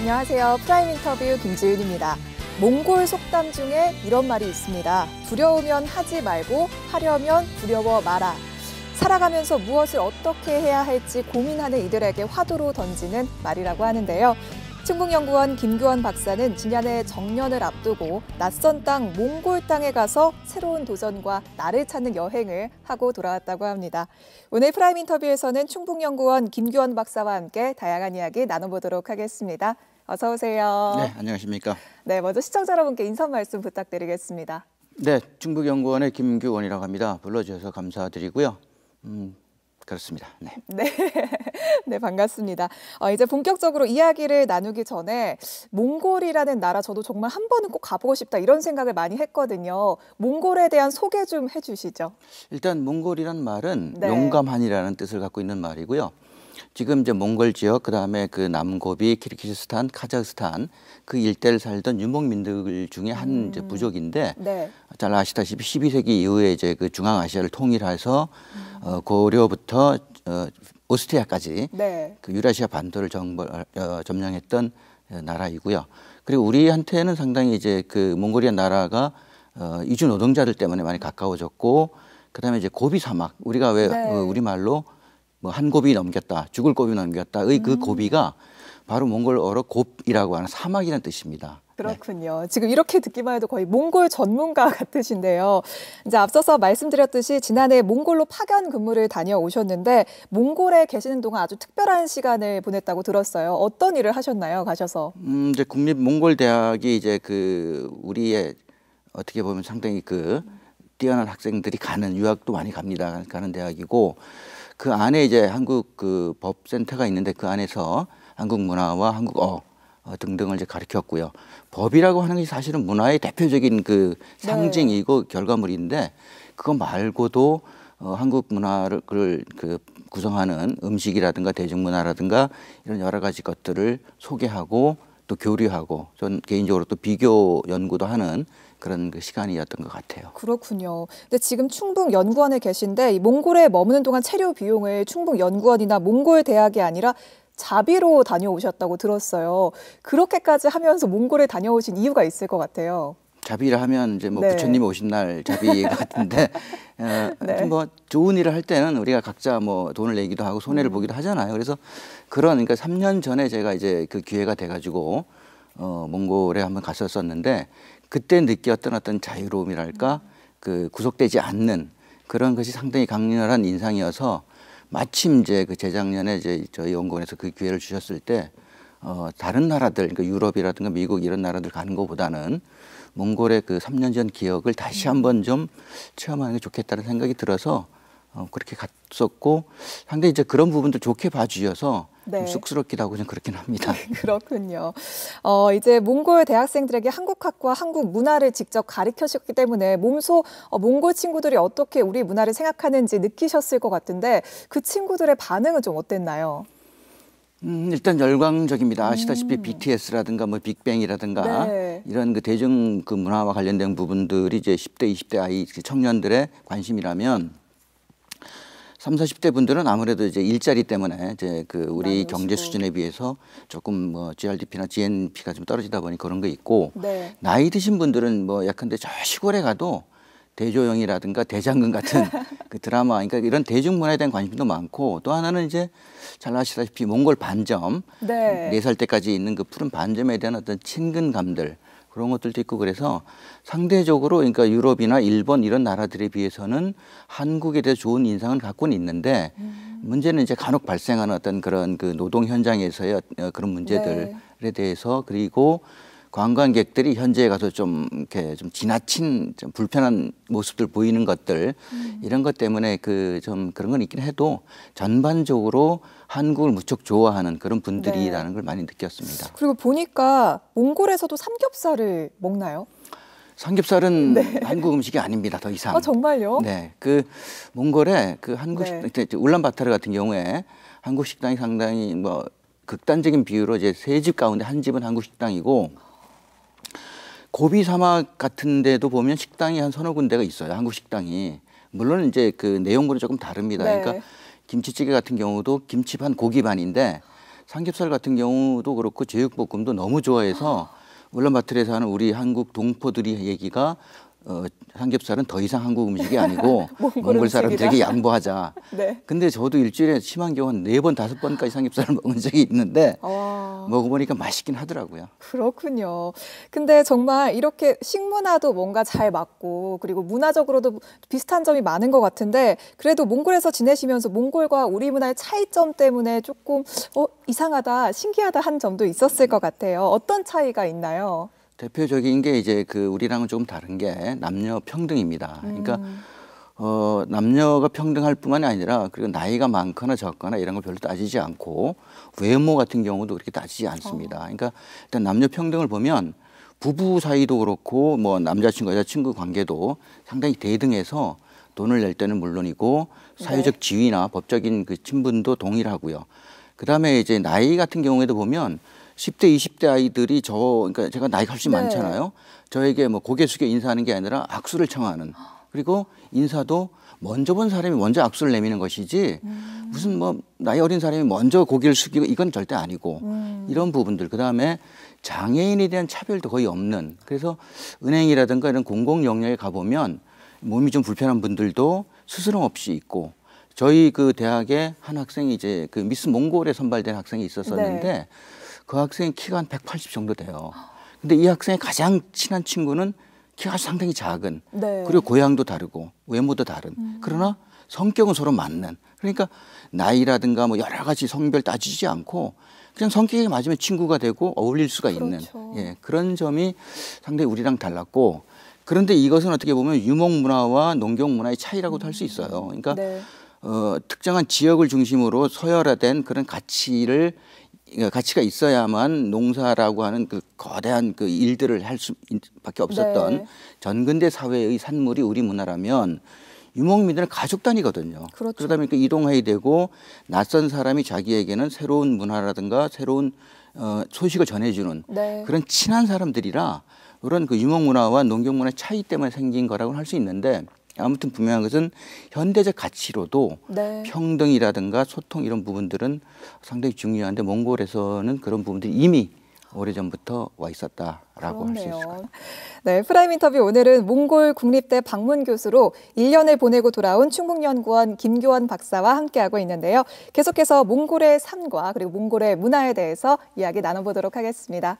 안녕하세요. 프라임 인터뷰 김지윤입니다. 몽골 속담 중에 이런 말이 있습니다. 두려우면 하지 말고 하려면 두려워 마라. 살아가면서 무엇을 어떻게 해야 할지 고민하는 이들에게 화두로 던지는 말이라고 하는데요. 충북연구원 김규원 박사는 지난해 정년을 앞두고 낯선 땅 몽골 땅에 가서 새로운 도전과 나를 찾는 여행을 하고 돌아왔다고 합니다. 오늘 프라임 인터뷰에서는 충북연구원 김규원 박사와 함께 다양한 이야기 나눠보도록 하겠습니다. 어서 오세요. 네, 안녕하십니까. 네, 먼저 시청자 여러분께 인사 말씀 부탁드리겠습니다. 네, 중국연구원의 김규원이라고 합니다. 불러주셔서 감사드리고요. 음, 그렇습니다. 네. 네. 네, 반갑습니다. 어, 이제 본격적으로 이야기를 나누기 전에 몽골이라는 나라 저도 정말 한 번은 꼭 가보고 싶다 이런 생각을 많이 했거든요. 몽골에 대한 소개 좀 해주시죠. 일단 몽골이란 말은 네. 용감한이라는 뜻을 갖고 있는 말이고요. 지금 이제 몽골 지역 그다음에 그 남고비, 키르기스스탄, 카자흐스탄 그 일대를 살던 유목민들 중에 한 음. 이제 부족인데 네. 잘 아시다시피 12세기 이후에 이제 그 중앙아시아를 통일해서 음. 어, 고려부터 어, 오스트리아까지 네. 그 유라시아 반도를 정벌, 어, 점령했던 어, 나라이고요. 그리고 우리한테는 상당히 이제 그 몽골이란 나라가 어, 이주 노동자들 때문에 많이 가까워졌고 그다음에 이제 고비 사막 우리가 왜 네. 어, 우리말로 뭐한 고비 넘겼다, 죽을 고비 넘겼다의 그 음. 그 고비가 바로 몽골어로 곱이라고 하는 사막이라는 뜻입니다. 네. 그렇군요. 네. 지금 이렇게 듣기만 해도 거의 몽골 전문가 같으신데요. 이제 앞서서 말씀드렸듯이 지난해 몽골로 파견 근무를 다녀오셨는데 몽골에 계시는 동안 아주 특별한 시간을 보냈다고 들었어요. 어떤 일을 하셨나요? 가셔서? 음, 이제 국립 몽골 대학이 이제 그 우리의 어떻게 보면 상당히 그 뛰어난 학생들이 가는 유학도 많이 갑니다. 가는 대학이고 그 안에 이제 한국 그 법센터가 있는데 그 안에서 한국 문화와 한국어 어, 등등을 이제 가르쳤고요. 법이라고 하는 게 사실은 문화의 대표적인 그 네. 상징이고 네. 결과물인데 그거 말고도 어, 한국 문화를 그 구성하는 음식이라든가 대중문화라든가 이런 여러 가지 것들을 소개하고 또 교류하고 전 개인적으로 또 비교 연구도 하는 그런 그 시간이었던 것 같아요. 그렇군요. 근데 지금 충북 연구원에 계신데 몽골에 머무는 동안 체류 비용을 충북 연구원이나 몽골 대학이 아니라 자비로 다녀오셨다고 들었어요. 그렇게까지 하면서 몽골에 다녀오신 이유가 있을 것 같아요. 자비라 하면 이제 뭐 네. 부처님 오신 날 자비 같은데 어, 네. 뭐 좋은 일을 할 때는 우리가 각자 뭐 돈을 내기도 하고 손해를 음. 보기도 하잖아요. 그래서 그런 그러니까 3년 전에 제가 이제 그 기회가 돼가지고 어, 몽골에 한번 갔었었는데 그때 느꼈던 어떤 자유로움이랄까 그 구속되지 않는 그런 것이 상당히 강렬한 인상이어서 마침 이제 그 재작년에 이제 저희 연구원에서 그 기회를 주셨을 때 어, 다른 나라들 그러니까 유럽이라든가 미국 이런 나라들 가는 것보다는 몽골의 그 3년 전 기억을 다시 한번 좀 체험하는 게 좋겠다는 생각이 들어서 어, 그렇게 갔었고 상당히 이제 그런 부분도 좋게 봐주셔서 네. 쑥스럽기도 하고 그냥 그렇긴 합니다. 그렇군요. 어, 이제 몽골 대학생들에게 한국학과 한국 문화를 직접 가르쳐셨기 때문에 몸소 어, 몽골 친구들이 어떻게 우리 문화를 생각하는지 느끼셨을 것 같은데 그 친구들의 반응은 좀 어땠나요? 음, 일단 열광적입니다. 음. 아시다시피 음. BTS라든가 뭐 빅뱅이라든가 네. 이런 그 대중 그 문화와 관련된 부분들이 이제 10대, 20대 아이 그 청년들의 관심이라면 30, 4 0대 분들은 아무래도 이제 일자리 때문에 이제 그 우리 경제 수준에 비해서 조금 뭐 GRDP나 GNP가 좀 떨어지다 보니 그런 게 있고 네. 나이 드신 분들은 뭐 약한데 저 시골에 가도 대조영이라든가 대장금 같은 그 드라마 그러니까 이런 대중문화에 대한 관심도 많고 또 하나는 이제 잘 아시다시피 몽골 반점 네살 네 때까지 있는 그 푸른 반점에 대한 어떤 친근감들 그런 것들도 있고 그래서 상대적으로 그러니까 유럽이나 일본 이런 나라들에 비해서는 한국에 대해 좋은 인상을 갖고는 있는데 음. 문제는 이제 간혹 발생하는 어떤 그런 그 노동 현장에서의 어, 그런 문제들에 네. 대해서 그리고 관광객들이 현지에 가서 좀 이렇게 좀 지나친 좀 불편한 모습들 보이는 것들 음. 이런 것 때문에 그 좀 그런 건 있긴 해도 전반적으로 한국을 무척 좋아하는 그런 분들이라는 네. 걸 많이 느꼈습니다. 그리고 보니까 몽골에서도 삼겹살을 먹나요? 삼겹살은 네. 한국 음식이 아닙니다. 더 이상. 아 정말요? 네, 그 몽골의 그 한국 네. 식당, 울란바타르 같은 경우에 한국 식당이 상당히 뭐 극단적인 비유로 이제 세 집 가운데 한 집은 한국 식당이고 고비 사막 같은 데도 보면 식당이 한 서너 군데가 있어요. 한국 식당이. 물론 이제 그 내용물은 조금 다릅니다. 네. 그러니까 김치찌개 같은 경우도 김치 반 고기 반인데 삼겹살 같은 경우도 그렇고 제육볶음도 너무 좋아해서 울란바토에서하는 아. 우리 한국 동포들이 얘기가 어, 삼겹살은 더 이상 한국 음식이 아니고 몽골 사람들에게 양보하자. 네. 근데 저도 일주일에 심한 경우 한 네 번 다섯 번까지 삼겹살을 먹은 적이 있는데 어. 먹어보니까 맛있긴 하더라고요. 그렇군요. 근데 정말 이렇게 식문화도 뭔가 잘 맞고 그리고 문화적으로도 비슷한 점이 많은 것 같은데 그래도 몽골에서 지내시면서 몽골과 우리 문화의 차이점 때문에 조금 어, 이상하다, 신기하다 한 점도 있었을 것 같아요. 어떤 차이가 있나요? 대표적인 게 이제 그 우리랑은 조금 다른 게 남녀 평등입니다. 그러니까 음. 어, 남녀가 평등할 뿐만이 아니라 그리고 나이가 많거나 적거나 이런 걸 별로 따지지 않고 외모 같은 경우도 그렇게 따지 않습니다. 어. 그러니까 일단 남녀 평등을 보면 부부 사이도 그렇고 뭐 남자친구 여자친구 관계도 상당히 대등해서 돈을 낼 때는 물론이고 네. 사회적 네. 지위나 법적인 그 친분도 동일하고요. 그다음에 이제 나이 같은 경우에도 보면 10대, 20대 아이들이 저 그러니까 제가 나이가 훨씬 네. 많잖아요. 저에게 뭐 고개 숙여 인사하는 게 아니라 악수를 청하는 그리고 인사도 먼저 본 사람이 먼저 악수를 내미는 것이지 음. 무슨 뭐 나이 어린 사람이 먼저 고개를 숙이고 이건 절대 아니고 음. 이런 부분들 그다음에 장애인에 대한 차별도 거의 없는 그래서 은행이라든가 이런 공공 영역에 가보면 몸이 좀 불편한 분들도 스스럼 없이 있고 저희 그 대학에 한 학생이 이제 그 미스 몽골에 선발된 학생이 있었었는데 네. 그 학생 이 키가 한 180 정도 돼요. 근데 이 학생의 가장 친한 친구는 키가 상당히 작은 네. 그리고 고향도 다르고 외모도 다른 음. 그러나 성격은 서로 맞는 그러니까 나이라든가 뭐 여러 가지 성별 따지지 않고 그냥 성격이 맞으면 친구가 되고 어울릴 수가 그렇죠. 있는 예, 그런 점이 상당히 우리랑 달랐고 그런데 이것은 어떻게 보면 유목 문화와 농경 문화의 차이라고도 할수 음. 있어요. 그러니까 네. 어, 특정한 지역을 중심으로 서열화된 그런 가치를 그러니까 가치가 있어야만 농사라고 하는 그 거대한 그 일들을 할 수밖에 없었던 네. 전근대 사회의 산물이 우리 문화라면 유목민들은 가족 단위거든요. 그렇죠. 그러다 보니까 그 이동해야 되고 낯선 사람이 자기에게는 새로운 문화라든가 새로운 어, 소식을 전해주는 네. 그런 친한 사람들이라 그런 그 유목문화와 농경문화의 차이 때문에 생긴 거라고 할 수 있는데 아무튼 분명한 것은 현대적 가치로도 네. 평등이라든가 소통 이런 부분들은 상당히 중요한데 몽골에서는 그런 부분들이 이미 오래전부터 와 있었다라고 할 수 있을 것같요 네, 프라임 인터뷰 오늘은 몽골 국립대 방문 교수로 1년을 보내고 돌아온 충북연구원 김교원 박사와 함께하고 있는데요. 계속해서 몽골의 삶과 그리고 몽골의 문화에 대해서 이야기 나눠보도록 하겠습니다.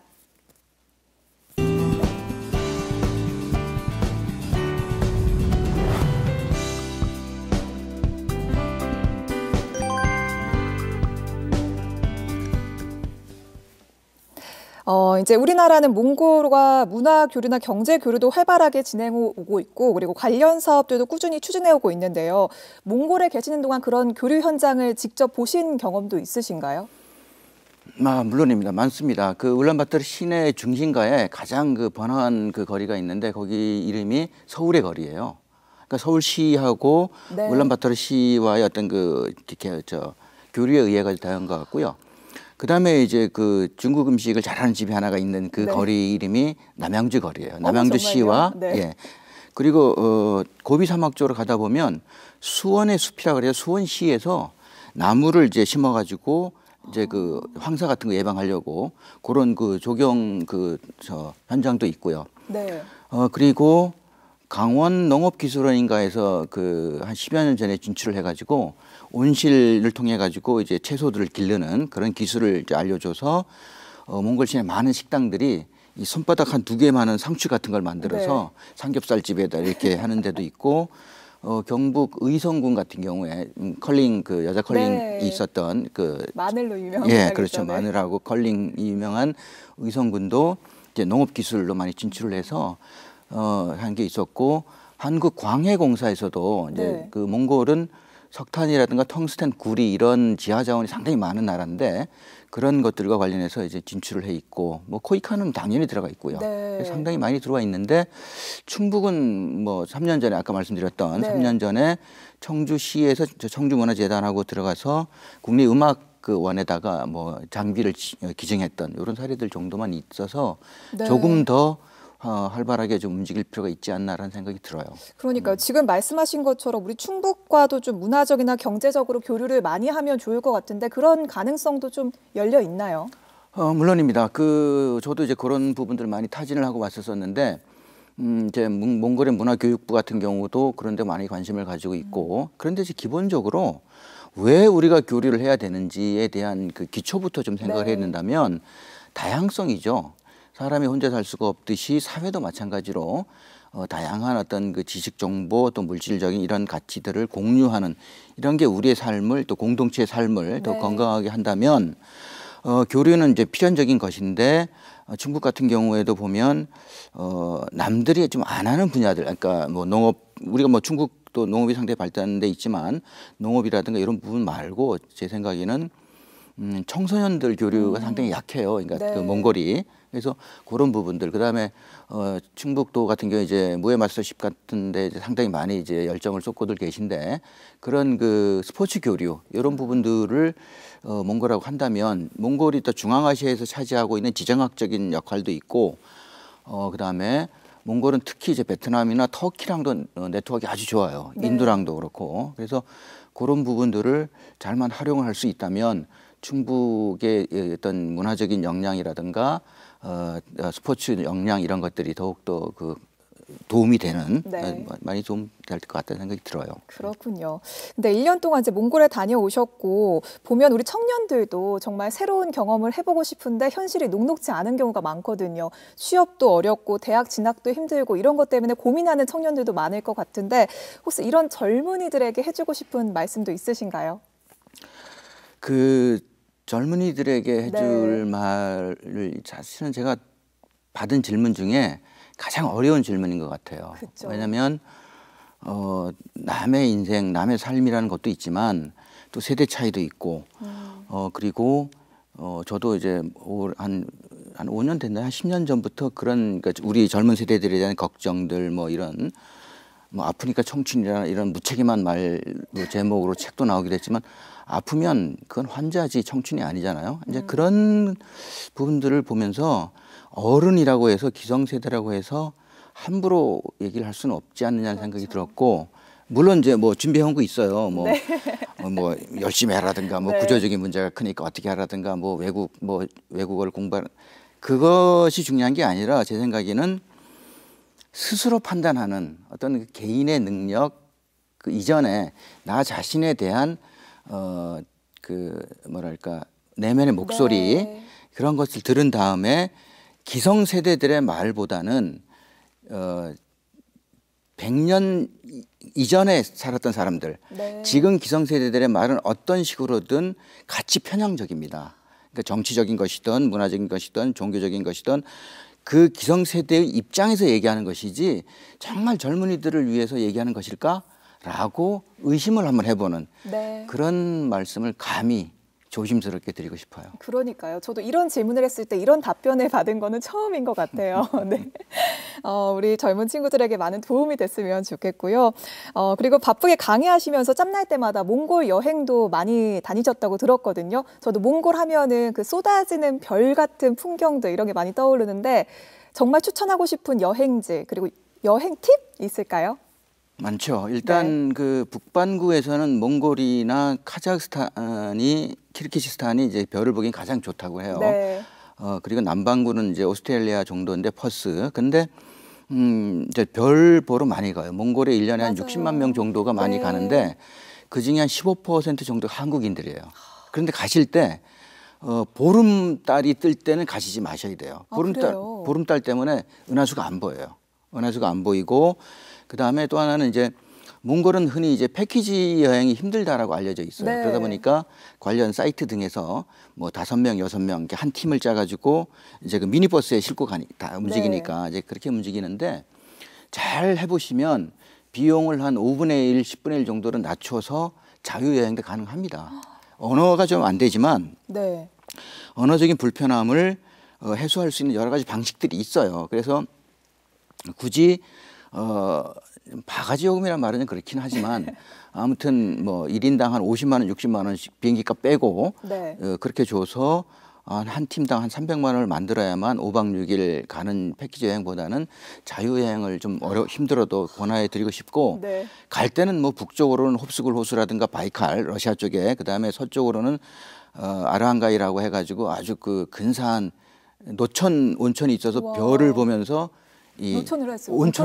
어, 이제 우리나라는 몽골과 문화 교류나 경제 교류도 활발하게 진행오고 있고 그리고 관련 사업들도 꾸준히 추진해오고 있는데요. 몽골에 계시는 동안 그런 교류 현장을 직접 보신 경험도 있으신가요? 아, 물론입니다. 많습니다. 그 울란바토르 시내 중심가에 가장 그 번화한 그 거리가 있는데 거기 이름이 서울의 거리예요. 그러니까 서울시하고 네. 울란바토르 시와의 어떤 그 이렇게 저 교류에 의해가 다한것 같고요. 그다음에 이제 그 중국 음식을 잘하는 집이 하나가 있는 그 네. 거리 이름이 남양주 거리예요. 어, 남양주시와 네. 예. 그리고 어 고비 사막 쪽으로 가다 보면 수원의 숲이라 그래요. 수원시에서 나무를 이제 심어 가지고 이제 그 황사 같은 거 예방하려고 그런 그 조경 그저 현장도 있고요. 네. 어 그리고 강원 농업기술원인가에서 그 한 십여년 전에 진출을 해가지고 온실을 통해 가지고 이제 채소들을 길르는 그런 기술을 이제 알려줘서 어, 몽골시내 많은 식당들이 이 손바닥 한 두 개만은 상추 같은 걸 만들어서 네. 삼겹살집에다 이렇게 하는 데도 있고 어, 경북 의성군 같은 경우에 음, 컬링 그 여자 컬링이 네. 있었던 그 마늘로 유명한 예 그렇죠 네. 마늘하고 컬링 이 유명한 의성군도 이제 농업 기술로 많이 진출을 해서 어, 한 게 있었고 한국 광해공사에서도 이제 네. 그 몽골은 석탄이라든가 텅스텐 구리 이런 지하 자원이 상당히 많은 나라인데 그런 것들과 관련해서 이제 진출을 해 있고 뭐 코이카는 당연히 들어가 있고요. 네. 상당히 많이 들어와 있는데 충북은 뭐 3년 전에 아까 말씀드렸던 네. 3년 전에 청주시에서 청주문화재단하고 들어가서 국립 음악 그 원에다가 뭐 장비를 어, 기증했던 이런 사례들 정도만 있어서 네. 조금 더 어, 활발하게 좀 움직일 필요가 있지 않나라는 생각이 들어요. 그러니까 음. 지금 말씀하신 것처럼 우리 충북과도 좀 문화적이나 경제적으로 교류를 많이 하면 좋을 것 같은데 그런 가능성도 좀 열려 있나요? 어, 물론입니다. 그 저도 이제 그런 부분들을 많이 타진을 하고 왔었었는데 음, 이제 몽골의 문화교육부 같은 경우도 그런데 많이 관심을 가지고 있고 음. 그런데 이제 기본적으로 왜 우리가 교류를 해야 되는지에 대한 그 기초부터 좀 생각을 네. 해야 된다면 다양성이죠. 사람이 혼자 살 수가 없듯이 사회도 마찬가지로 어, 다양한 어떤 그 지식 정보 또 물질적인 이런 가치들을 공유하는 이런 게 우리의 삶을 또 공동체의 삶을 네. 더 건강하게 한다면 어, 교류는 이제 필연적인 것인데 어, 중국 같은 경우에도 보면 어, 남들이 좀 안 하는 분야들 그러니까 뭐 농업 우리가 뭐 중국도 농업이 상당히 발달한 데 있지만 농업이라든가 이런 부분 말고 제 생각에는 음, 청소년들 교류가 음. 상당히 약해요. 그러니까 그 네. 그 몽골이 그래서 그런 부분들 그다음에 어, 충북도 같은 경우 이제 무예 마스터십 같은데 상당히 많이 이제 열정을 쏟고들 계신데 그런 그 스포츠 교류 이런 부분들을 어, 몽골하고 한다면 몽골이 또 중앙아시아에서 차지하고 있는 지정학적인 역할도 있고 어, 그다음에 몽골은 특히 이제 베트남이나 터키랑도 어, 네트워크가 아주 좋아요. 네. 인도랑도 그렇고 그래서 그런 부분들을 잘만 활용할수 있다면 충북의 어떤 문화적인 역량이라든가 어, 어, 스포츠 역량 이런 것들이 더욱더 그 도움이 되는 네. 어, 많이 좀 될 것 같다는 생각이 들어요. 그렇군요. 근데 1년 동안 이제 몽골에 다녀오셨고 보면 우리 청년들도 정말 새로운 경험을 해보고 싶은데 현실이 녹록지 않은 경우가 많거든요. 취업도 어렵고 대학 진학도 힘들고 이런 것 때문에 고민하는 청년들도 많을 것 같은데 혹시 이런 젊은이들에게 해주고 싶은 말씀도 있으신가요? 그 젊은이들에게 네. 해줄 네. 말을 사실은 제가 받은 질문 중에 가장 어려운 질문인 것 같아요. 그쵸. 왜냐하면 어, 남의 인생, 남의 삶이라는 것도 있지만 또 세대 차이도 있고 음. 어, 그리고 어, 저도 이제 한한 한 5년 됐나한 10년 전부터 그런 그러니까 우리 젊은 세대들에 대한 걱정들 뭐 이런 뭐 아프니까 청춘이라 이런 무책임한 말로 제목으로 책도 나오기도 했지만 아프면 그건 환자지 청춘이 아니잖아요. 이제 음. 그런 부분들을 보면서 어른이라고 해서 기성세대라고 해서 함부로 얘기를 할 수는 없지 않느냐는 그렇죠. 생각이 들었고 물론 이제 뭐준비해거 있어요. 뭐, 네. 어, 뭐 열심히 하라든가 뭐 네. 구조적인 문제가 크니까 어떻게 하라든가 뭐 외국 뭐 외국어를 공부하는 그것이 중요한 게 아니라 제 생각에는 스스로 판단하는 어떤 그 개인의 능력 그 이전에 나 자신에 대한 어, 그 뭐랄까 내면의 목소리 네. 그런 것을 들은 다음에 기성 세대들의 말보다는 어, 100년 이전에 살았던 사람들, 네. 지금 기성 세대들의 말은 어떤 식으로든 같이 편향적입니다. 그러니까 정치적인 것이든 문화적인 것이든 종교적인 것이든 그 기성 세대의 입장에서 얘기하는 것이지 정말 젊은이들을 위해서 얘기하는 것일까? 라고 의심을 한번 해보는 네. 그런 말씀을 감히 조심스럽게 드리고 싶어요. 그러니까요. 저도 이런 질문을 했을 때 이런 답변을 받은 거는 처음인 것 같아요. 네. 어, 우리 젊은 친구들에게 많은 도움이 됐으면 좋겠고요. 어, 그리고 바쁘게 강의하시면서 짬날 때마다 몽골 여행도 많이 다니셨다고 들었거든요. 저도 몽골 하면은 그 쏟아지는 별 같은 풍경도 이런 게 많이 떠오르는데 정말 추천하고 싶은 여행지 그리고 여행 팁 있을까요? 많죠. 일단 네. 그 북반구에서는 몽골이나 카자흐스탄이 키르키스탄이 이제 별을 보기 가장 좋다고 해요. 네. 어 그리고 남반구는 이제 오스트레일리아 정도인데 퍼스. 근데 음 이제 별 보러 많이 가요. 몽골에 일년에한 60만 명 정도가 많이 네. 가는데 그 중에 한 15% 정도가 한국인들이에요. 그런데 가실 때 어, 보름달이 뜰 때는 가시지 마셔야 돼요. 보름달 아, 보름달 때문에 은하수가 안 보여요. 원하수가안 보이고 그 다음에 또 하나는 이제 몽골은 흔히 이제 패키지 여행이 힘들다라고 알려져 있어요. 네. 그러다 보니까 관련 사이트 등에서 뭐 다섯 명, 여섯 명 이렇게 한 팀을 짜가지고 이제 그 미니버스에 싣고 가니 다 움직이니까 네. 이제 그렇게 움직이는데 잘 해보시면 비용을 한 5분의 1, 10분의 1 정도는 낮춰서 자유여행도 가능합니다. 언어가 좀 안 되지만 네. 언어적인 불편함을 어, 해소할 수 있는 여러 가지 방식들이 있어요. 그래서 굳이 어, 바가지 요금이란 말은 그렇긴 하지만 아무튼 뭐 1인당 한 50만 원, 60만 원씩 비행기값 빼고 네. 어, 그렇게 줘서 한, 한 팀당 한 300만 원을 만들어야만 5박 6일 가는 패키지 여행보다는 자유 여행을 좀 어려 힘들어도 권하해 드리고 싶고 네. 갈 때는 뭐 북쪽으로는 홉스굴 호수라든가 바이칼 러시아 쪽에 그다음에 서쪽으로는 어, 아랑가이라고 르해 가지고 아주 그 근사한 노천 온천이 있어서 와. 별을 보면서 이 온천을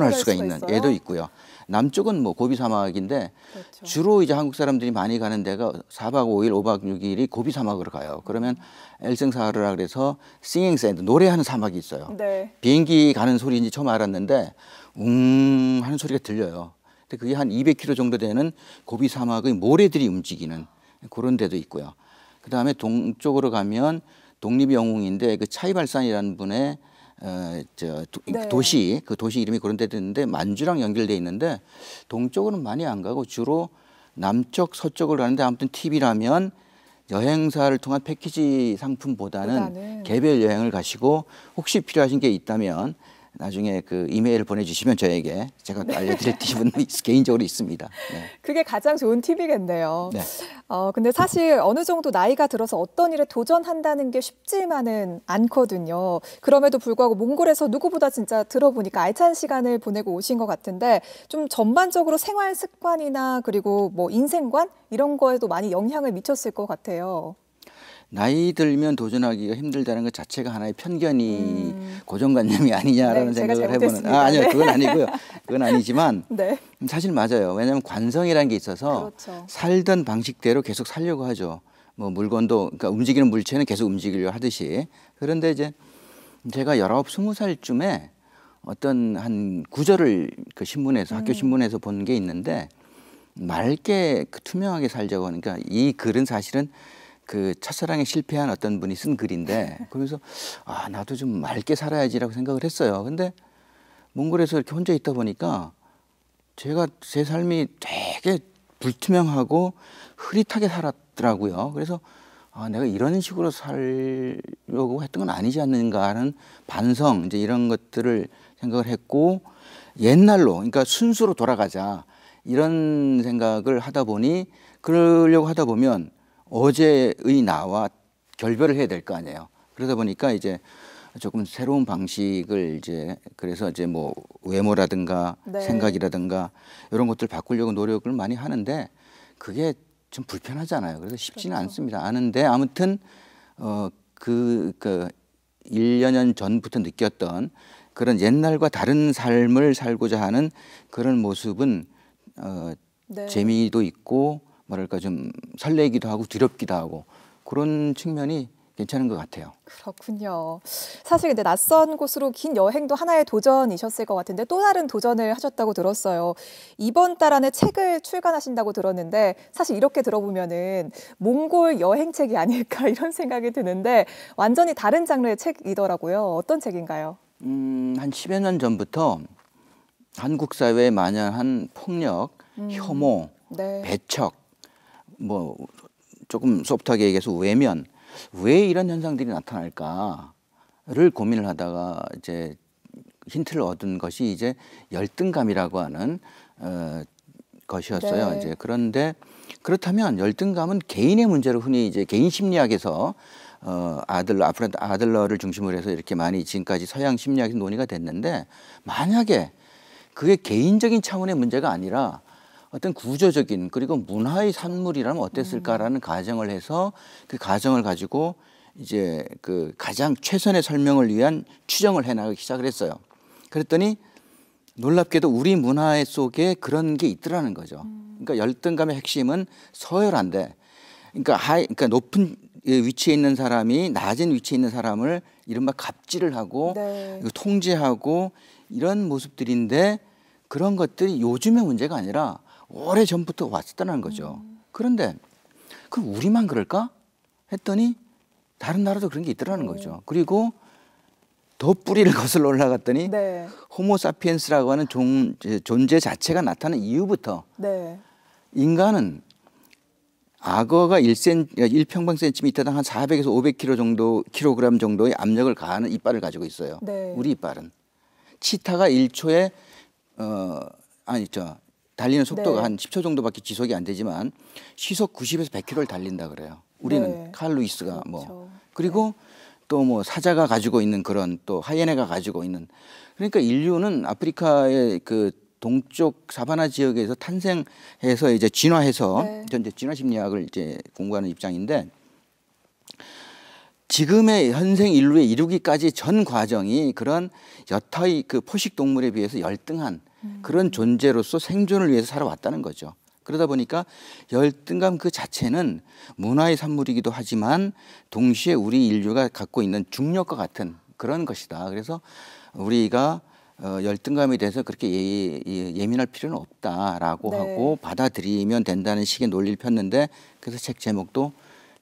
할 수가 있는 있어요? 애도 있고요. 남쪽은 뭐 고비 사막인데 그렇죠. 주로 이제 한국 사람들이 많이 가는 데가 4박 5일, 5박 6일이 고비 사막으로 가요. 그러면 엘생사하르라 그래서 싱잉 샌드 노래하는 사막이 있어요. 네. 비행기 가는 소리인지 처음 알았는데 웅 하는 소리가 들려요. 근데 그게 한 200km 정도 되는 고비 사막의 모래들이 움직이는 그런 데도 있고요. 그다음에 동쪽으로 가면 독립영웅인데 그 차이발산이라는 분의 어저 네. 도시 그 도시 이름이 그런 데 있는데 만주랑 연결돼 있는데 동쪽으로는 많이 안 가고 주로 남쪽 서쪽을 가는데 아무튼 팁이라면 여행사를 통한 패키지 상품보다는 보다는. 개별 여행을 가시고 혹시 필요하신 게 있다면 나중에 그 이메일을 보내주시면 저에게 제가 네. 알려드릴 팁은 개인적으로 있습니다. 네. 그게 가장 좋은 팁이겠네요. 네. 어, 근데 사실 어느 정도 나이가 들어서 어떤 일에 도전한다는 게 쉽지만은 않거든요. 그럼에도 불구하고 몽골에서 누구보다 진짜 들어보니까 알찬 시간을 보내고 오신 것 같은데 좀 전반적으로 생활 습관이나 그리고 뭐 인생관 이런 거에도 많이 영향을 미쳤을 것 같아요. 나이 들면 도전하기가 힘들다는 것 자체가 하나의 편견이 음. 고정관념이 아니냐라는 네, 생각을 해보는 아, 아니요 그건 네. 아니고요 그건 아니지만 네. 사실 맞아요 왜냐하면 관성이라는 게 있어서 그렇죠. 살던 방식대로 계속 살려고 하죠 뭐 물건도 그러니까 움직이는 물체는 계속 움직이려 하듯이 그런데 이제 제가 열아홉 스무 살쯤에 어떤 한 구절을 그 신문에서 음. 학교 신문에서 본 게 있는데 맑게 그 투명하게 살자고 하니까 그러니까 이 글은 사실은 그 첫사랑에 실패한 어떤 분이 쓴 글인데 그러면서 아 나도 좀 맑게 살아야지라고 생각을 했어요. 근데 몽골에서 이렇게 혼자 있다 보니까 제가 제 삶이 되게 불투명하고 흐릿하게 살았더라고요. 그래서 아, 내가 이런 식으로 살려고 했던 건 아니지 않는가 하는 반성 이제 이런 것들을 생각을 했고 옛날로 그러니까 순수로 돌아가자 이런 생각을 하다 보니 그러려고 하다 보면 어제의 나와 결별을 해야 될 거 아니에요. 그러다 보니까 이제 조금 새로운 방식을 이제 그래서 이제 뭐 외모라든가 네. 생각이라든가 이런 것들 바꾸려고 노력을 많이 하는데 그게 좀 불편하잖아요. 그래서 쉽지는 그렇죠. 않습니다. 아는데 아무튼 어 그 그1년 전부터 느꼈던 그런 옛날과 다른 삶을 살고자 하는 그런 모습은 어 네. 재미도 있고 뭐랄까 좀 설레기도 하고 두렵기도 하고 그런 측면이 괜찮은 것 같아요. 그렇군요. 사실 근데 낯선 곳으로 긴 여행도 하나의 도전이셨을 것 같은데 또 다른 도전을 하셨다고 들었어요. 이번 달 안에 책을 출간하신다고 들었는데 사실 이렇게 들어보면은 몽골 여행책이 아닐까 이런 생각이 드는데 완전히 다른 장르의 책이더라고요. 어떤 책인가요? 음, 한십여년 전부터 한국 사회에 만연한 폭력, 음. 혐오, 네. 배척 뭐 조금 소프트하게 얘기해서 외면 왜 이런 현상들이 나타날까를 고민을 하다가 이제 힌트를 얻은 것이 이제 열등감이라고 하는 어, 것이었어요. 네. 이제 그런데 그렇다면 열등감은 개인의 문제로 흔히 이제 개인 심리학에서 어, 아들러, 아프란트 아들러를 중심으로 해서 이렇게 많이 지금까지 서양 심리학에서 논의가 됐는데 만약에 그게 개인적인 차원의 문제가 아니라 어떤 구조적인 그리고 문화의 산물이라면 어땠을까라는 음. 가정을 해서 그 가정을 가지고 이제 그 가장 최선의 설명을 위한 추정을 해나가기 시작을 했어요. 그랬더니 놀랍게도 우리 문화 속에 그런 게 있더라는 거죠. 음. 그러니까 열등감의 핵심은 서열한데, 그러니까 하이, 그러니까 높은 위치에 있는 사람이 낮은 위치에 있는 사람을 이른바 갑질을 하고 네. 통제하고 이런 모습들인데 그런 것들이 요즘의 문제가 아니라 오래 전부터 왔었다는 거죠. 음. 그런데 그 우리만 그럴까? 했더니 다른 나라도 그런 게 있더라는 거죠. 네. 그리고 더 뿌리를 거슬러 올라갔더니 네. 호모사피엔스라고 하는 종, 존재 자체가 나타난 이후부터 네. 인간은 악어가 1센, 1평방 그러니까 센티미터당 한 400에서 500kg 정도 킬로그램 정도의 압력을 가하는 이빨을 가지고 있어요. 네. 우리 이빨은 치타가 1초에 어 아니 저 달리는 속도가 네. 한 10초 정도밖에 지속이 안 되지만 시속 90에서 100km를 달린다 그래요. 우리는 네. 칼 루이스가 그렇죠. 뭐 네. 그리고 또 뭐 사자가 가지고 있는 그런 또 하이에나가 가지고 있는 그러니까 인류는 아프리카의 그 동쪽 사바나 지역에서 탄생해서 이제 진화해서 네. 전제 진화 심리학을 이제 공부하는 입장인데 지금의 현생 인류에 이르기까지 전 과정이 그런 여타의 그 포식 동물에 비해서 열등한 음. 그런 존재로서 생존을 위해서 살아왔다는 거죠. 그러다 보니까 열등감 그 자체는 문화의 산물이기도 하지만 동시에 우리 인류가 갖고 있는 중력과 같은 그런 것이다. 그래서 우리가 어, 열등감에 대해서 그렇게 예, 예, 예민할 필요는 없다라고 네. 하고 받아들이면 된다는 식의 논리를 폈는데 그래서 책 제목도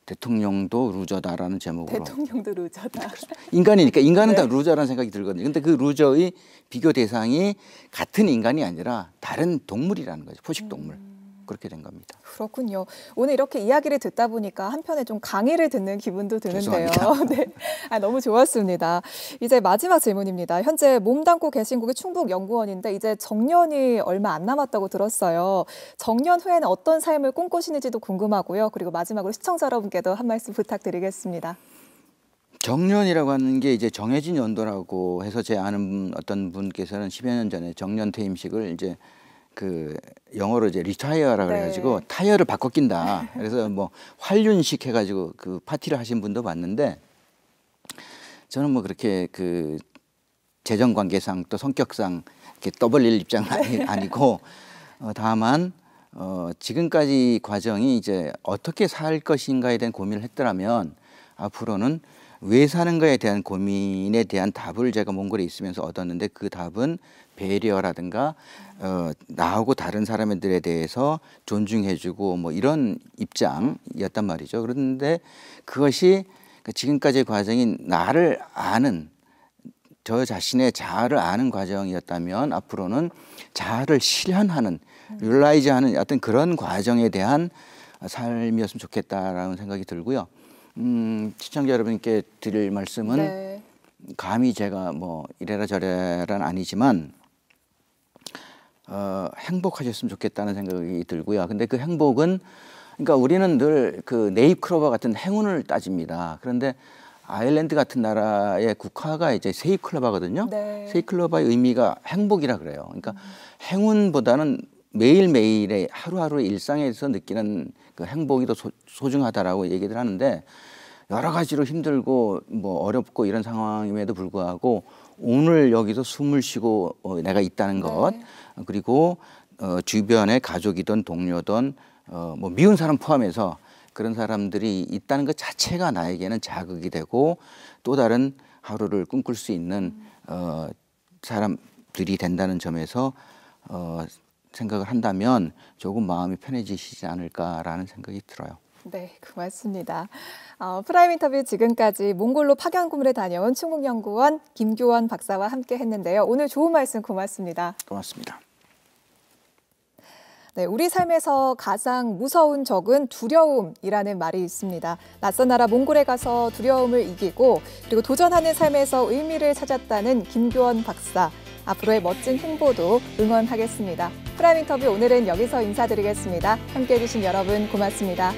대통령도 루저다라는 제목으로 대통령도 루저다. 인간이니까 인간은 네. 다 루저라는 생각이 들거든요. 근데 그 루저의 비교 대상이 같은 인간이 아니라 다른 동물이라는 거죠. 포식 동물. 음. 그렇게 된 겁니다. 그렇군요. 오늘 이렇게 이야기를 듣다 보니까 한편에 좀 강의를 듣는 기분도 드는데요. 네. 아, 너무 좋았습니다. 이제 마지막 질문입니다. 현재 몸담고 계신 곳이 충북연구원인데 이제 정년이 얼마 안 남았다고 들었어요. 정년 후에는 어떤 삶을 꿈꾸시는지도 궁금하고요. 그리고 마지막으로 시청자 여러분께도 한 말씀 부탁드리겠습니다. 정년이라고 하는 게 이제 정해진 연도라고 해서 제 아는 어떤 분께서는 10여 년 전에 정년 퇴임식을 이제 그 영어로 이제 리타이어라 그래가지고 네. 타이어를 바꿔 낀다. 그래서 뭐 활륜식 해가지고 그 파티를 하신 분도 봤는데 저는 뭐 그렇게 그 재정 관계상 또 성격상 이렇게 떠벌릴 입장 네. 아니고 어, 다만 어, 지금까지 과정이 이제 어떻게 살 것인가에 대한 고민을 했더라면 앞으로는 왜 사는가에 대한 고민에 대한 답을 제가 몽골에 있으면서 얻었는데 그 답은 배려라든가 어, 나하고 다른 사람들에 대해서 존중해주고 뭐 이런 입장이었단 말이죠. 그런데 그것이 그러니까 지금까지의 과정인 나를 아는 저 자신의 자아를 아는 과정이었다면 앞으로는 자아를 실현하는 율라이즈하는 어떤 그런 과정에 대한 삶이었으면 좋겠다라는 생각이 들고요. 음, 시청자 여러분께 드릴 말씀은 네. 감히 제가 뭐 이래라 저래란 아니지만 어, 행복하셨으면 좋겠다는 생각이 들고요. 근데 그 행복은 그러니까 우리는 늘그 네잎크로바 같은 행운을 따집니다. 그런데 아일랜드 같은 나라의 국화가 이제 세이클로바거든요. 네. 세이클로바의 의미가 행복이라 그래요. 그러니까 음. 행운보다는 매일매일의 하루하루의 일상에서 느끼는 그 행복이 더 소, 소중하다라고 얘기를 하는데 여러 가지로 힘들고 뭐 어렵고 이런 상황임에도 불구하고 오늘 여기서 숨을 쉬고 어, 내가 있다는 네. 것 네. 그리고 어, 주변의 가족이든 동료든 어, 뭐 미운 사람 포함해서 그런 사람들이 있다는 것 자체가 나에게는 자극이 되고 또 다른 하루를 꿈꿀 수 있는 어, 사람들이 된다는 점에서 어, 생각을 한다면 조금 마음이 편해지시지 않을까라는 생각이 들어요. 네, 고맙습니다. 그 어, 프라임 인터뷰 지금까지 몽골로 파견 근무를 다녀온 충북연구원 김교원 박사와 함께 했는데요. 오늘 좋은 말씀 고맙습니다. 고맙습니다. 네, 우리 삶에서 가장 무서운 적은 두려움이라는 말이 있습니다. 낯선 나라 몽골에 가서 두려움을 이기고 그리고 도전하는 삶에서 의미를 찾았다는 김교원 박사. 앞으로의 멋진 홍보도 응원하겠습니다. 프라임 인터뷰 오늘은 여기서 인사드리겠습니다. 함께해 주신 여러분 고맙습니다.